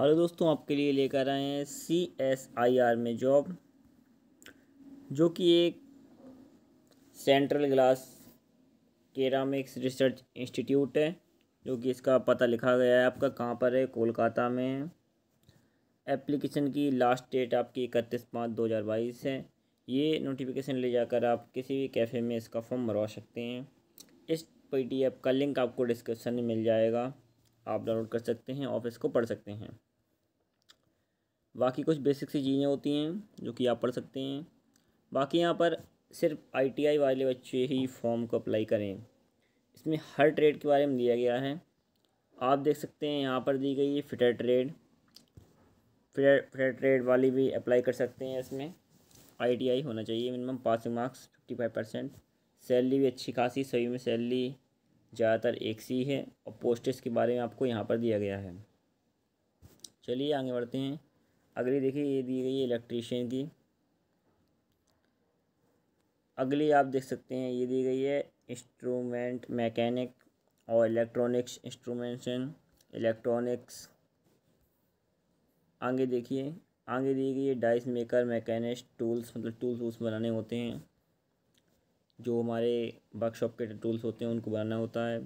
hello दोस्तों आपके लिए लेकर आए हैं सी एस आई आर में जॉब जो कि एक central glass ceramics research institute है जो कि इसका पता लिखा गया है आपका कहाँ पर है कोलकाता में है एप्लीकेशन की लास्ट डेट आपकी इकतीस पाँच दो हज़ार बाईस है ये नोटिफिकेशन ले जाकर आप किसी भी कैफ़े में इसका फॉर्म भरवा सकते हैं इस एफ का लिंक आपको डिस्क्रिप्शन में मिल जाएगा आप डाउनलोड कर सकते हैं ऑफिस को पढ़ सकते हैं बाकी कुछ बेसिक सी चीज़ें होती हैं जो कि आप पढ़ सकते हैं बाकी यहाँ पर सिर्फ आईटीआई वाले बच्चे ही फॉर्म को अप्लाई करें इसमें हर ट्रेड के बारे में दिया गया है आप देख सकते हैं यहाँ पर दी गई है fitter trade fitter fitter trade वाली भी अप्लाई कर सकते हैं इसमें आईटीआई होना चाहिए minimum passing marks fifty five percent salary भी अच्छी खासी सभी में सैलरी ज़्यादातर एक सी है और पोस्टेज के बारे में आपको यहाँ पर दिया गया है चलिए आगे बढ़ते हैं अगली देखिए ये दी गई है इलेक्ट्रीशियन की अगली आप देख सकते हैं ये दी गई है इंस्ट्रूमेंट मैकेनिक और इलेक्ट्रॉनिक्स इंस्ट्रूमेंटेशन इलेक्ट्रॉनिक्स आगे देखिए आगे दी गई है डाइस मेकर मैकेनिक टूल्स मतलब टूल्स वूल्स बनाने होते हैं जो हमारे वर्कशॉप के टूल्स होते हैं उनको बनाना होता है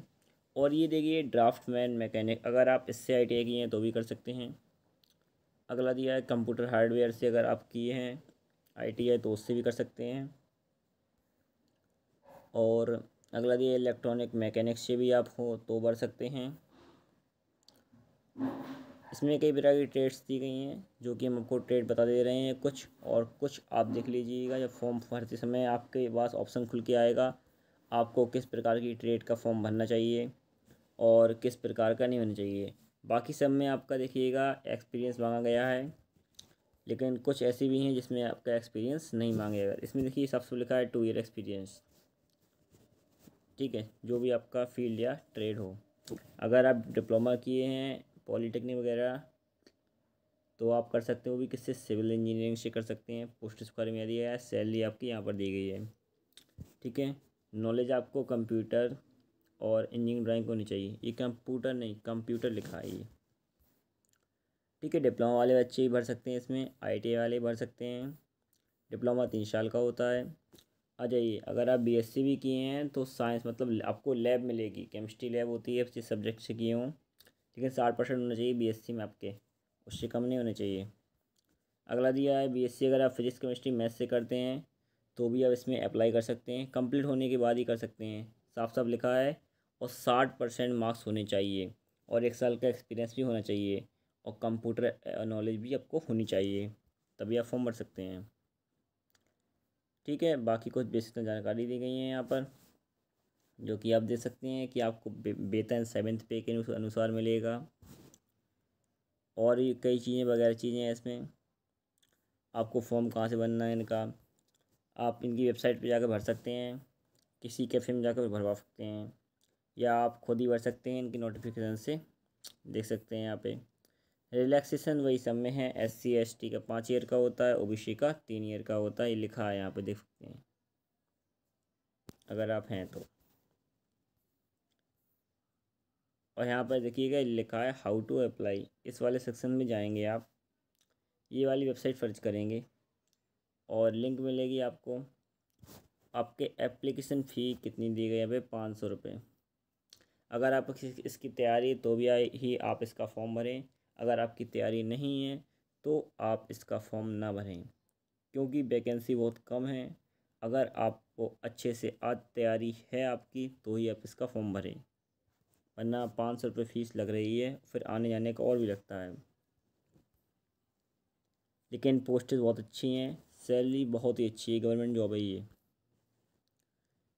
और ये देखिए ड्राफ्ट मैन मैकेनिक अगर आप इससे आई टी आई की हैं तो भी कर सकते हैं अगला दिया है कंप्यूटर हार्डवेयर से अगर आप किए हैं आईटीआई तो उससे भी कर सकते हैं और अगला दिया है इलेक्ट्रॉनिक मैकेनिक्स से भी आप हो तो भर सकते हैं इसमें कई प्रकार की ट्रेड्स दी गई हैं जो कि हम आपको ट्रेड बता दे रहे हैं कुछ और कुछ आप देख लीजिएगा जब फॉर्म भरते समय आपके पास ऑप्शन खुल के आएगा आपको किस प्रकार की ट्रेड का फॉर्म भरना चाहिए और किस प्रकार का नहीं होना चाहिए बाकी सब में आपका देखिएगा एक्सपीरियंस मांगा गया है लेकिन कुछ ऐसी भी हैं जिसमें आपका एक्सपीरियंस नहीं मांगेगा इसमें देखिए सबसे लिखा है टू ईयर एक्सपीरियंस ठीक है जो भी आपका फील्ड या ट्रेड हो अगर आप डिप्लोमा किए हैं पॉलीटेक्निक वगैरह तो आप कर सकते हो भी किससे सिविल इंजीनियरिंग से कर सकते हैं पोस्ट स्क्वायर में दिया है सैलरी आपकी यहाँ पर दी गई है ठीक है नॉलेज आपको कंप्यूटर और इंजीनियरिंग ड्राइंग होनी चाहिए ये कंप्यूटर नहीं कंप्यूटर लिखा है ये ठीक है डिप्लोमा वाले बच्चे भी भर सकते हैं इसमें आई वाले भर सकते हैं डिप्लोमा तीन साल का होता है आ जाइए अगर आप बीएससी भी किए हैं तो साइंस मतलब आपको लैब मिलेगी केमिस्ट्री लैब होती है जिस सब्जेक्ट से किए हों लेकिन साठ परसेंट होना चाहिए बीएससी में आपके उससे कम नहीं होने चाहिए अगला दिया है बीएससी अगर आप फिजिक्स केमिस्ट्री मैथ से करते हैं तो भी आप इसमें अप्लाई कर सकते हैं कंप्लीट होने के बाद ही कर सकते हैं साफ साफ लिखा है और साठ परसेंट मार्क्स होने चाहिए और एक साल का एक्सपीरियंस भी होना चाहिए और कंप्यूटर नॉलेज भी आपको होनी चाहिए तभी आप फॉर्म भर सकते हैं ठीक है बाकी कुछ बेसिक तो जानकारी दी गई है यहाँ पर जो कि आप देख सकते हैं कि आपको वेतन सेवेंथ पे के अनुसार मिलेगा और कई चीज़ें वगैरह चीज़ें हैं इसमें आपको फॉर्म कहाँ से बनना है इनका आप इनकी वेबसाइट पे जाकर भर सकते हैं किसी कैफ़े में जाकर भरवा सकते हैं या आप खुद ही भर सकते हैं इनकी नोटिफिकेशन से देख सकते हैं यहाँ पे रिलैक्सेशन वही सब में है एस सी एस टी का पाँच ईयर का होता है ओ बी सी का तीन ईयर का होता है ये लिखा है यहाँ पे देख सकते हैं अगर आप हैं तो और यहाँ पर देखिएगा लिखा है हाउ टू अप्लाई इस वाले सेक्शन में जाएंगे आप ये वाली वेबसाइट सर्च करेंगे और लिंक मिलेगी आपको आपके एप्लीकेशन फ़ी कितनी दी गई है पाँच सौ रुपये अगर आप इसकी तैयारी तो भी ही आप इसका फॉर्म भरें अगर आपकी तैयारी नहीं है तो आप इसका फॉर्म ना भरें क्योंकि वैकेंसी बहुत कम है अगर आपको अच्छे से आज तैयारी है आपकी तो ही आप इसका फॉर्म भरें वरना पाँच सौ रुपये फ़ीस लग रही है फिर आने जाने का और भी लगता है लेकिन पोस्ट बहुत अच्छी हैं सैलरी बहुत ही अच्छी है गवर्नमेंट जॉब है ये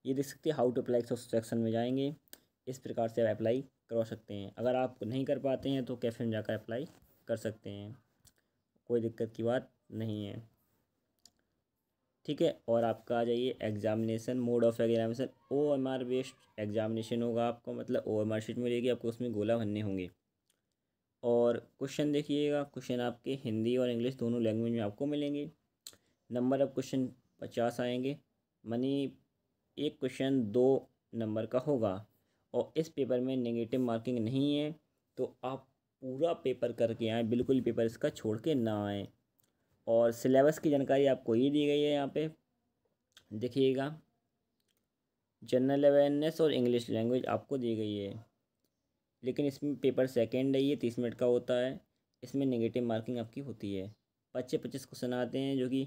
ये देख सकते हैं हाउ टू अप्लाई सेक्शन में जाएंगे इस प्रकार से आप अप्लाई करवा सकते हैं अगर आप नहीं कर पाते हैं तो कैफ़े में जाकर अप्लाई कर सकते हैं कोई दिक्कत की बात नहीं है ठीक है और आपका आ जाइए examination mode of examination O M R based examination होगा आपको मतलब ओ एम आर शीट मिलेगी आपको उसमें गोला भरने होंगे और क्वेश्चन देखिएगा क्वेश्चन आपके हिंदी और इंग्लिश दोनों लैंग्वेज में आपको मिलेंगे नंबर ऑफ क्वेश्चन पचास आएंगे मनी एक क्वेश्चन दो नंबर का होगा और इस पेपर में नेगेटिव मार्किंग नहीं है तो आप पूरा पेपर करके आएँ बिल्कुल पेपर इसका छोड़ के ना आएँ और सिलेबस की जानकारी आपको ये दी गई है यहाँ पे देखिएगा जनरल अवेयरनेस और इंग्लिश लैंग्वेज आपको दी गई है लेकिन इसमें पेपर सेकेंड है ये तीस मिनट का होता है इसमें नेगेटिव मार्किंग आपकी होती है पच्चीस पच्चीस क्वेश्चन आते हैं जो कि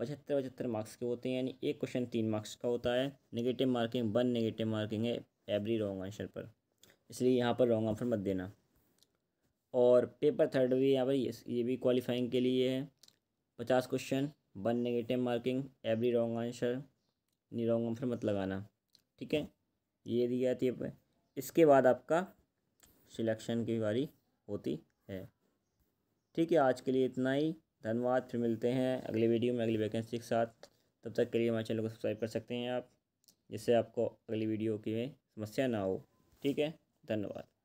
पचहत्तर पचहत्तर मार्क्स के होते हैं यानी एक क्वेश्चन तीन मार्क्स का होता है negative marking one negative marking है एवरी रॉन्ग आंसर पर इसलिए यहाँ पर रॉन्ग आंसर मत देना और पेपर थर्ड भी यहाँ पर ये भी क्वालिफाइंग के लिए है पचास question one negative marking every wrong answer नहीं रॉन्ग आंसर मत लगाना ठीक है ये दिया पर इसके बाद आपका सिलेक्शन की बारी होती है ठीक है आज के लिए इतना ही धन्यवाद फिर मिलते हैं अगले वीडियो में अगली वैकेंसी के साथ तब तक के लिए हमारे चैनल को सब्सक्राइब कर सकते हैं आप जिससे आपको अगली वीडियो की समस्या ना हो ठीक है धन्यवाद